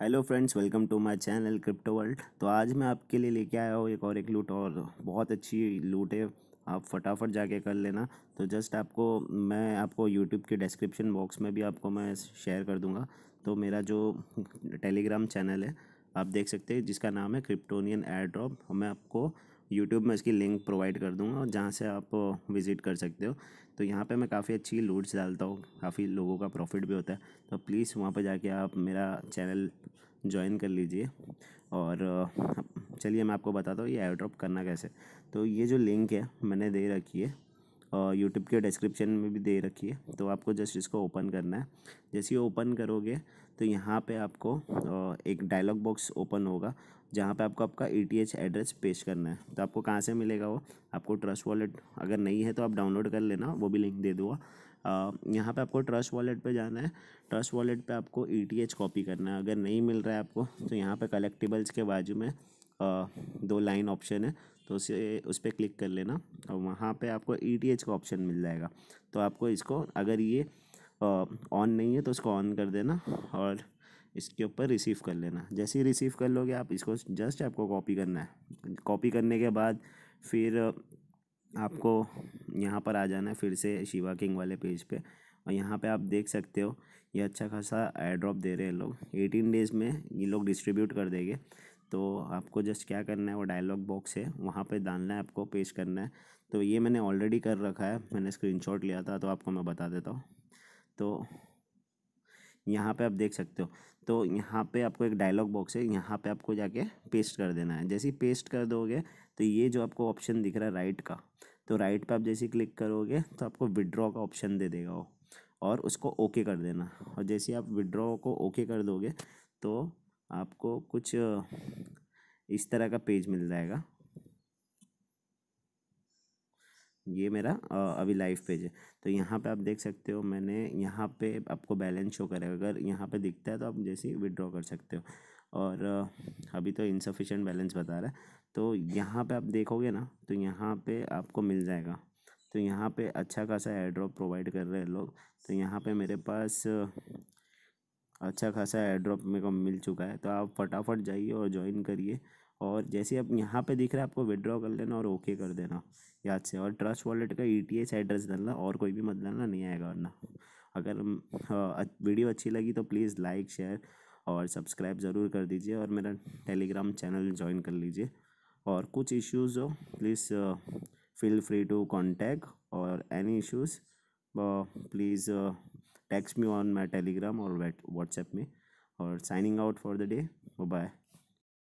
hello friends welcome to my channel crypto world तो आज मैं आपके लिए लेके आया हूँ एक और एक लूट और बहुत अच्छी लूट है आप फटाफट जाके कर लेना तो जस्ट आपको मैं आपको यूट्यूब के डिस्क्रिप्शन बॉक्स में भी आपको मैं शेयर कर दूँगा तो मेरा जो टेलीग्राम चैनल है आप देख सकते हैं जिसका नाम है क्रिप्टोनियन एयर ड्रॉप मैं आपको यूट्यूब में इसकी लिंक प्रोवाइड कर दूँगा और जहाँ से आप विज़िट कर सकते हो तो यहाँ पे मैं काफ़ी अच्छी लूट्स डालता हूँ काफ़ी लोगों का प्रॉफिट भी होता है तो प्लीज़ वहाँ पर जाके आप मेरा चैनल ज्वाइन कर लीजिए और चलिए मैं आपको बताता हूँ ये एयर ड्रॉप करना कैसे तो ये जो लिंक है मैंने दे रखी है यूट्यूब के डिस्क्रिप्शन में भी दे रखी है तो आपको जस्ट इसको ओपन करना है जैसे ही ओपन करोगे तो यहाँ पे आपको एक डायलॉग बॉक्स ओपन होगा जहाँ पे आपको आपका ई e एड्रेस पेश करना है तो आपको कहाँ से मिलेगा वो आपको ट्रस्ट वॉलेट अगर नहीं है तो आप डाउनलोड कर लेना वो भी लिंक दे दूँगा यहाँ पे आपको ट्रस्ट वॉलेट पे जाना है ट्रस्ट वॉलेट पे आपको ई e कॉपी करना है अगर नहीं मिल रहा है आपको तो यहाँ पे कलेक्टिबल्स के बाजू में दो लाइन ऑप्शन है तो उसे उस पर क्लिक कर लेना और वहाँ पे आपको ई टी एच का ऑप्शन मिल जाएगा तो आपको इसको अगर ये ऑन नहीं है तो उसको ऑन कर देना और इसके ऊपर रिसीव कर लेना जैसे ही रिसीव कर लोगे आप इसको जस्ट आपको कॉपी करना है कॉपी करने के बाद फिर आपको यहाँ पर आ जाना है फिर से शिवा किंग वाले पेज पे और यहाँ पे आप देख सकते हो ये अच्छा खासा एड्रॉप दे रहे हैं लोग एटीन डेज़ में ये लोग डिस्ट्रीब्यूट कर देंगे तो आपको जस्ट क्या करना है वो डायलॉग बॉक्स है वहाँ पे डालना है आपको पेश करना है तो ये मैंने ऑलरेडी कर रखा है मैंने स्क्रीनशॉट लिया था तो आपको मैं बता देता हूँ तो यहाँ पे आप देख सकते हो तो यहाँ पे आपको एक डायलॉग बॉक्स है यहाँ पे आपको जाके पेस्ट कर देना है जैसे ही पेस्ट कर दोगे तो ये जो आपको ऑप्शन दिख रहा है राइट का तो राइट पे आप जैसे क्लिक करोगे तो आपको विड्रॉ का ऑप्शन दे देगा वो और उसको ओके कर देना और जैसे आप विड्रॉ को ओके कर दोगे तो आपको कुछ इस तरह का पेज मिल जाएगा ये मेरा अभी लाइव पेज है तो यहाँ पे आप देख सकते हो मैंने यहाँ पे आपको बैलेंस शो करेगा अगर यहाँ पे दिखता है तो आप जैसे ही विड्रॉ कर सकते हो और अभी तो इनसफिशेंट बैलेंस बता रहा है तो यहाँ पे आप देखोगे ना तो यहाँ पे आपको मिल जाएगा तो यहाँ पे अच्छा खासा एड्रॉप प्रोवाइड कर रहे हैं लोग तो यहाँ पे मेरे पास अच्छा खासा एड्रॉप मेरे को मिल चुका है तो आप फटाफट जाइए और ज्वाइन करिए और जैसे आप यहाँ पे दिख रहा है आपको विड्रॉ कर लेना और ओके कर देना याद से और ट्रस्ट वॉलेट का ई टी एच एड्रेस डालना और कोई भी मत डालना नहीं आएगा वरना अगर वीडियो अच्छी लगी तो प्लीज़ लाइक शेयर और सब्सक्राइब ज़रूर कर दीजिए और मेरा टेलीग्राम चैनल ज्वाइन कर लीजिए और कुछ इश्यूज़ हो please feel free to contact और any issues please text me on my telegram or whatsapp me or signing out for the day bye bye